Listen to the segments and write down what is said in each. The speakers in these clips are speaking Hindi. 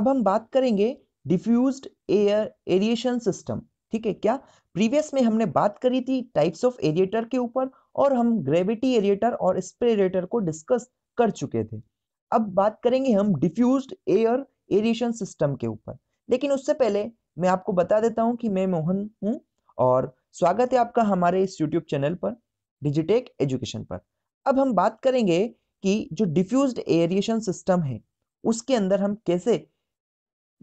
अब हम बात करेंगे डिफ्यूज एयर एरिएशन सिस्टम ठीक है क्या प्रीवियस में हमने बात करी थी टाइप्स ऑफ एरिएटर के ऊपर और हम ग्रेविटी एरिएटर और स्प्रे एरिएटर को डिस्कस कर चुके थे अब बात करेंगे हम डिफ्यूज एयर एरिएशन सिस्टम के ऊपर लेकिन उससे पहले मैं आपको बता देता हूं कि मैं मोहन हूं और स्वागत है आपका हमारे इस यूट्यूब चैनल पर डिजिटेक एजुकेशन पर अब हम बात करेंगे कि जो डिफ्यूज एरिएशन सिस्टम है उसके अंदर हम कैसे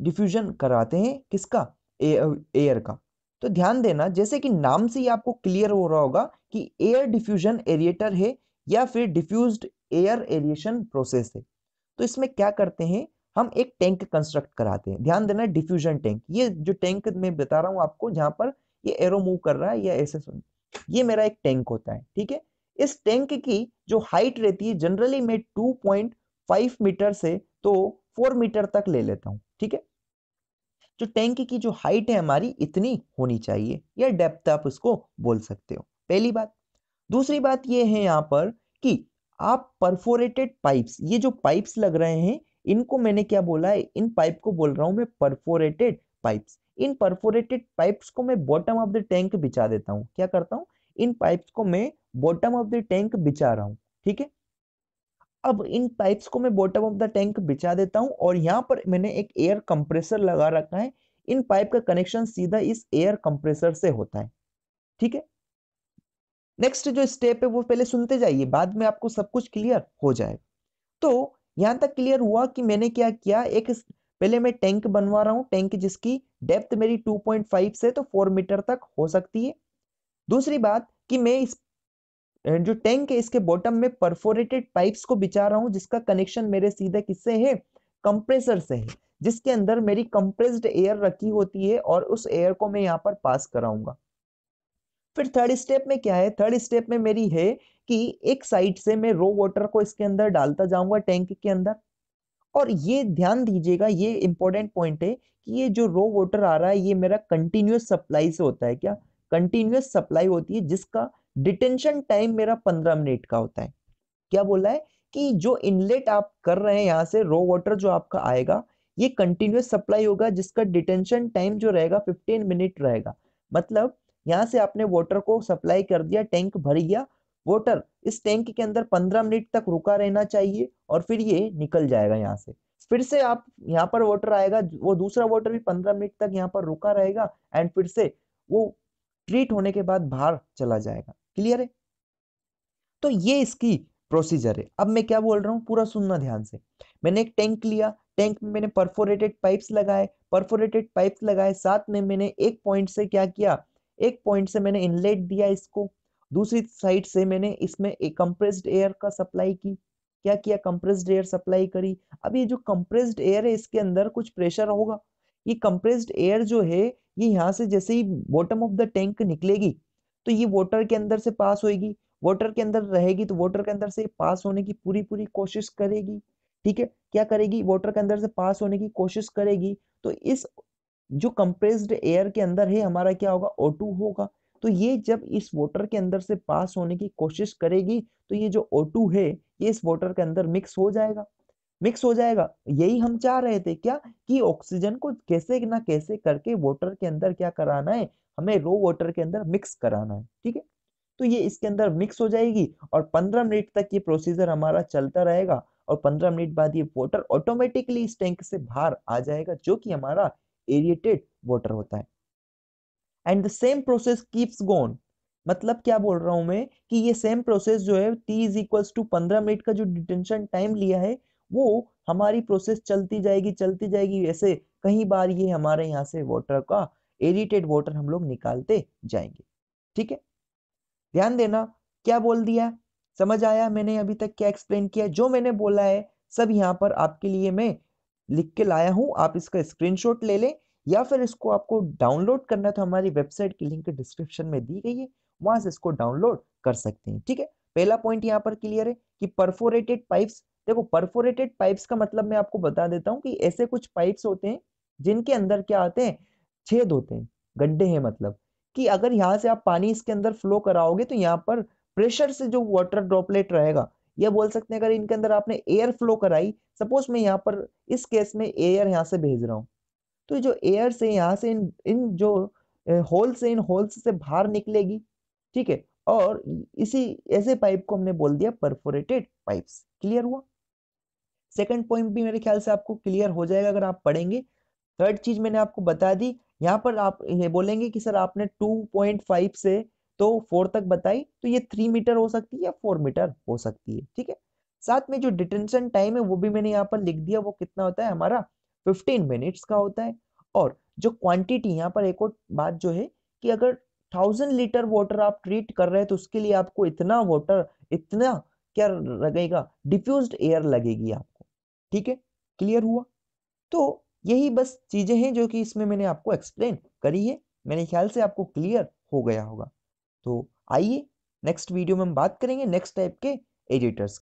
डिफ्यूजन कराते हैं किसका एयर uh, का तो ध्यान देना जैसे कि नाम से ही आपको क्लियर हो रहा होगा कि एयर डिफ्यूजन एरिएटर है या फिर डिफ्यूज्ड एयर एरिएशन प्रोसेस है तो इसमें क्या करते हैं हम एक टैंक कंस्ट्रक्ट कराते हैं ध्यान देना डिफ्यूजन टैंक ये जो टैंक मैं बता रहा हूँ आपको जहां पर ये एरो मूव कर रहा है या ऐसे ये मेरा एक टैंक होता है ठीक है इस टैंक की जो हाइट रहती है जनरली मैं 2.5 मीटर से तो 4 मीटर तक ले लेता हूँ ठीक है जो टैंक की जो हाइट है हमारी इतनी होनी चाहिए या डेप्थ आप उसको बोल सकते हो पहली बात दूसरी बात ये है यहाँ पर कि आप परफोरेटेड पाइप्स ये जो पाइप्स लग रहे हैं इनको मैंने क्या बोला है इन पाइप को बोल रहा हूँ मैं परफोरेटेड पाइप्स इन परफोरेटेड पाइप्स को मैं बॉटम ऑफ द टैंक बिछा देता हूँ क्या करता हूँ इन पाइप्स को मैं बॉटम ऑफ द टैंक बिछा रहा हूँ ठीक है अब इन पाइप्स को मैं बॉटम ऑफ द टैंक बिछा देता हूँ और यहाँ पर मैंने एक एयर कंप्रेसर लगा रखा है इन पाइप का कनेक्शन सीधा इस एयर कंप्रेसर से होता है ठीक है नेक्स्ट जो स्टेप है वो पहले सुनते जाइए बाद में आपको सब कुछ क्लियर हो जाए तो यहाँ तक क्लियर हुआ कि मैंने क्या किया एक पहले मैं टैंक बनवा रहा हूँ टैंक जिसकी डेप्थ मेरी 2.5 से तो 4 मीटर तक हो सकती है दूसरी बात कि मैं इस जो टैंक है इसके बॉटम में परफोरेटेड पाइप्स को बिछा रहा हूँ जिसका कनेक्शन मेरे सीधे किससे है कंप्रेसर से है जिसके अंदर मेरी कंप्रेस्ड एयर रखी होती है और उस एयर को मैं यहाँ पर पास कराऊंगा फिर थर्ड स्टेप में क्या है थर्ड स्टेप में मेरी है कि एक साइड से मैं रो वाटर को इसके अंदर डालता जाऊंगा टैंक के अंदर और ये ध्यान दीजिएगा ये इंपॉर्टेंट पॉइंट है कि ये जो रो वाटर आ रहा है ये मेरा कंटिन्यूस सप्लाई से होता है क्या कंटिन्यूस सप्लाई होती है जिसका डिटेंशन टाइम मेरा पंद्रह मिनट का होता है क्या बोला है कि जो इनलेट आप कर रहे हैं यहाँ से रो वाटर जो आपका आएगा ये कंटिन्यूस सप्लाई होगा जिसका डिटेंशन टाइम जो रहेगा फिफ्टीन मिनट रहेगा मतलब यहाँ से आपने वाटर को सप्लाई कर दिया टैंक भर गया वाटर इस टैंक के अंदर पंद्रह मिनट तक रुका रहना चाहिए और फिर ये निकल जाएगा यहाँ से फिर से आप यहाँ पर वाटर आएगा वो दूसरा वाटर भी पंद्रह मिनट तक यहाँ पर रुका रहेगा एंड फिर से वो ट्रीट होने के बाद बाहर चला जाएगा क्लियर है तो ये इसकी प्रोसीजर है अब मैं क्या बोल रहा हूँ पूरा सुनना ध्यान से मैंने एक टैंक लिया टैंक में मैंने परफोरेटेड पाइप्स लगाए परफोरेटेड पाइप्स लगाए साथ में मैंने एक पॉइंट से क्या किया एक पॉइंट से मैंने इनलेट दिया इसको दूसरी साइड से मैंने इसमें एक कंप्रेस्ड एयर का सप्लाई की क्या किया कंप्रेस्ड एयर सप्लाई करी अब ये जो कंप्रेस्ड एयर है इसके अंदर कुछ प्रेशर होगा ये कंप्रेस्ड एयर जो है ये यहाँ से जैसे ही बॉटम ऑफ द टैंक निकलेगी तो ये वोटर के अंदर से पास होगी वोटर के अंदर रहेगी तो वोटर के अंदर से पास होने की पूरी पूरी कोशिश करेगी ठीक है क्या करेगी वोटर के अंदर से पास होने की कोशिश करेगी तो इस जो कंप्रेस्ड एयर के अंदर है हमारा क्या होगा ओ होगा तो ये जब इस वोटर के अंदर से पास होने की कोशिश करेगी तो ये जो ओ है ये इस वोटर के अंदर मिक्स हो जाएगा मिक्स हो जाएगा यही हम चाह रहे थे क्या कि ऑक्सीजन को कैसे ना कैसे करके वाटर के अंदर क्या कराना है हमें रो वाटर के अंदर मिक्स कराना है ठीक है तो ये इसके अंदर मिक्स हो जाएगी और 15 मिनट तक ये प्रोसीजर हमारा चलता रहेगा और 15 मिनट बाद ये वाटर ऑटोमेटिकली इस टैंक से बाहर आ जाएगा जो कि हमारा एरिएटेड वाटर होता है and the same process keeps gone मतलब क्या बोल रहा हूं मैं कि ये सेम प्रोसेस जो है टी इज इक्वल्स टू पंद्रह मिनट का जो डिटेंशन टाइम लिया है वो हमारी प्रोसेस चलती जाएगी चलती जाएगी ऐसे कई बार ये हमारे यहाँ से वाटर का एरिटेड वाटर हम लोग निकालते जाएंगे ठीक है ध्यान देना क्या बोल दिया समझ आया मैंने अभी तक क्या एक्सप्लेन किया जो मैंने बोला है सब यहाँ पर आपके लिए मैं लिख के लाया हूँ आप इसका स्क्रीनशॉट ले लें या फिर इसको आपको डाउनलोड करना तो हमारी वेबसाइट की लिंक डिस्क्रिप्शन में दी गई है वहां से इसको डाउनलोड कर सकते हैं ठीक है पहला पॉइंट यहाँ पर क्लियर है कि परफोरेटेड पाइप्स देखो परफोरेटेड पाइप्स का मतलब मैं आपको बता देता हूँ कि ऐसे कुछ पाइप्स होते हैं जिनके अंदर क्या आते हैं छेद होते हैं गड्ढे हैं मतलब कि अगर यहाँ से आप पानी इसके अंदर फ्लो कराओगे तो यहाँ पर प्रेशर से जो वाटर ड्रॉपलेट रहेगा यह बोल सकते हैं अगर इनके अंदर आपने एयर फ्लो कराई सपोज मैं यहाँ पर इस केस में एयर यहाँ से भेज रहा हूँ तो जो एयर से यहाँ से इन इन जो होल से इन होल्स से बाहर निकलेगी ठीक है और इसी ऐसे पाइप को हमने बोल दिया परफोरेटेड पाइप्स क्लियर हुआ सेकंड पॉइंट भी मेरे ख्याल से आपको क्लियर हो जाएगा अगर आप पढ़ेंगे थर्ड चीज मैंने आपको बता दी यहाँ पर आप ये बोलेंगे कि सर आपने टू पॉइंट फाइव से तो फोर तक बताई तो ये थ्री मीटर हो सकती है या फोर मीटर हो सकती है ठीक है साथ में जो डिटेंशन टाइम है वो भी मैंने यहाँ पर लिख दिया वो कितना होता है हमारा फिफ्टीन मिनट्स का होता है और जो क्वांटिटी यहाँ पर एक और बात जो है कि अगर थाउजेंड लीटर वाटर आप ट्रीट कर रहे हैं तो उसके लिए आपको इतना वाटर इतना क्या लगेगा डिफ्यूज एयर लगेगी आपको ठीक है क्लियर हुआ तो यही बस चीज़ें हैं जो कि इसमें मैंने आपको एक्सप्लेन करी है मेरे ख्याल से आपको क्लियर हो गया होगा तो आइए नेक्स्ट वीडियो में हम बात करेंगे नेक्स्ट टाइप के एडिटर्स